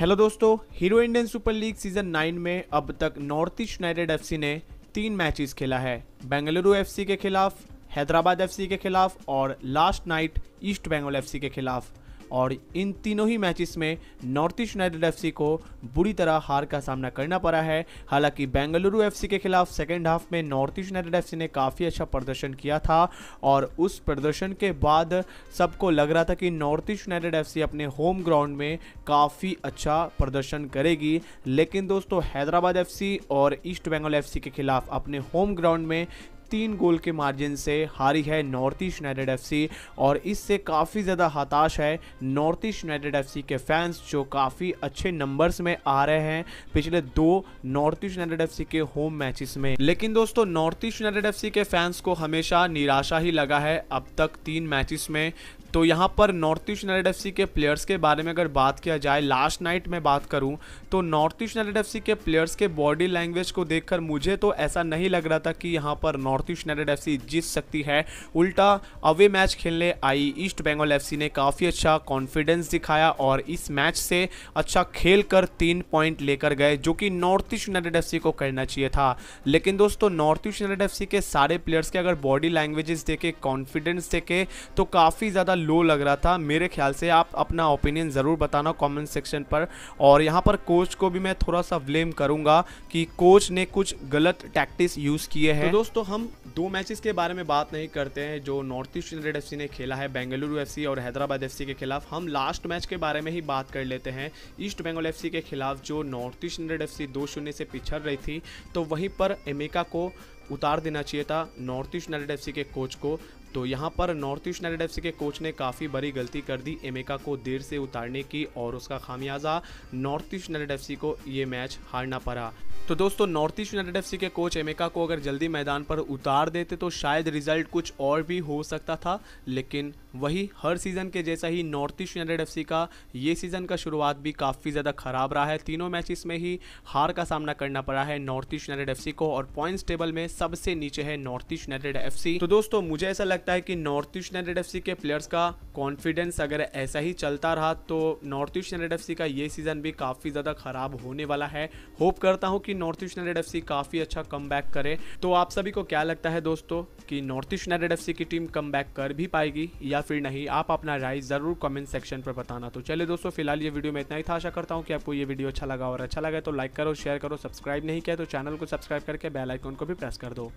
hello दोस्तों hero Indian super league season nine में अब तक नॉर्थ ईस्ट यूनाइटेड एफ ने तीन मैचेस खेला है बेंगलुरु एफसी के खिलाफ हैदराबाद एफसी के खिलाफ और last night East Bengal FC के खिलाफ और इन तीनों ही मैचेस में नॉर्थ ईस्ट यूनाइटेड एफ को बुरी तरह हार का सामना करना पड़ा है हालांकि बेंगलुरु एफ के खिलाफ सेकेंड हाफ में नॉर्थ ईस्ट यूनाइटेड एफ ने काफ़ी अच्छा प्रदर्शन किया था और उस प्रदर्शन के बाद सबको लग रहा था कि नॉर्थ ईस्ट यूनाइटेड एफ अपने होम ग्राउंड में काफ़ी अच्छा प्रदर्शन करेगी लेकिन दोस्तों हैदराबाद एफ और ईस्ट बंगाल एफ के खिलाफ अपने होम ग्राउंड में तीन गोल के मार्जिन से हारी है नॉर्थ ईस्ट यूनाइटेड एफ और इससे काफ़ी ज़्यादा हताश है नॉर्थ ईस्ट यूनाइटेड एफ के फैंस जो काफ़ी अच्छे नंबर्स में आ रहे हैं पिछले दो नॉर्थ ईस्ट यूनाइटेड एफ के होम मैचेस में लेकिन दोस्तों नॉर्थ ईस्ट यूनाइटेड एफ के फैंस को हमेशा निराशा ही लगा है अब तक तीन मैचेस में तो यहाँ पर नॉर्थ ईस्ट यूनाइटेड एफ के प्लेयर्स के बारे में अगर बात किया जाए लास्ट नाइट में बात करूँ तो नॉर्थ ईस्ट यूनाइटेड एफ के प्लेयर्स के बॉडी लैंग्वेज को देखकर मुझे तो ऐसा नहीं लग रहा था कि यहाँ पर नॉर्थ ईस्ट यूनाइटेड एफ जीत सकती है उल्टा अवे मैच खेलने आई ईस्ट बंगाल एफ ने काफ़ी अच्छा कॉन्फिडेंस दिखाया और इस मैच से अच्छा खेल कर तीन पॉइंट लेकर गए जो कि नॉर्थ ईस्ट यूनाइटेड एफ को करना चाहिए था लेकिन दोस्तों नॉर्थ ईस्ट यूनाइटेड एफ के सारे प्लेयर्स के अगर बॉडी लैंग्वेजेस देखे कॉन्फिडेंस देखे तो काफ़ी ज़्यादा लो लग रहा था मेरे ख्याल से आप अपना ओपिनियन ज़रूर बताना कमेंट सेक्शन पर और यहाँ पर कोच को भी मैं थोड़ा सा ब्लेम करूँगा कि कोच ने कुछ गलत टैक्टिस यूज़ किए हैं तो दोस्तों हम दो मैचेस के बारे में बात नहीं करते हैं जो नॉर्थ ईस्ट यूनाइटेड एफ ने खेला है बेंगलुरु एफ और हैदराबाद एफ के खिलाफ हम लास्ट मैच के बारे में ही बात कर लेते हैं ईस्ट बंगाल एफ के खिलाफ जो नॉर्थ ईस्ट यूनाइटेड एफ दो शून्य से पिछड़ रही थी तो वहीं पर एमेका को उतार देना चाहिए था नॉर्थ ईस्ट यूनाइटेड एफ के कोच को तो यहाँ पर नॉर्थ ईस्ट यूनाइटेड एफ के कोच ने काफ़ी बड़ी गलती कर दी एमेका को देर से उतारने की और उसका खामियाजा नॉर्थ ईस्ट यूनाइटेड एफ को ये मैच हारना पड़ा तो दोस्तों नॉर्थ ईस्ट यूनाइटेड एफसी के कोच एमेका को अगर जल्दी मैदान पर उतार देते तो शायद रिजल्ट कुछ और भी हो सकता था लेकिन वही हर सीज़न के जैसा ही नॉर्थ ईस्ट यूनाइटेड एफसी का ये सीज़न का शुरुआत भी काफ़ी ज़्यादा खराब रहा है तीनों मैचेस में ही हार का सामना करना पड़ा है नॉर्थ ईस्ट यूनाइटेड एफ को और पॉइंट्स टेबल में सबसे नीचे है नॉर्थ ईस्ट यूनाइटेड एफ तो दोस्तों मुझे ऐसा लगता है कि नॉर्थ ईस्ट यूनाइटेड एफ के प्लेयर्स का कॉन्फिडेंस अगर ऐसा ही चलता रहा तो नॉर्थ ईस्ट यूनाइटेड एफ का ये सीज़न भी काफ़ी ज़्यादा खराब होने वाला है होप करता हूँ कि नॉर्थ ईस्ट यूनाइटेड एफ काफ़ी अच्छा कम करे तो आप सभी को क्या लगता है दोस्तों कि नॉर्थ ईस्ट यूनाइटेड एफ की टीम कम कर भी पाएगी या फिर नहीं आप अपना राय ज़रूर कमेंट सेक्शन पर बताना तो चलिए दोस्तों फिलहाल ये वीडियो में इतना ही था आशा करता हूँ कि आपको ये वीडियो अच्छा लगा और अच्छा लगा तो लाइक करो शेयर करो सब्सक्राइब नहीं किया तो चैनल को सब्सक्राइब करके बेल आइकॉन को भी प्रेस कर दो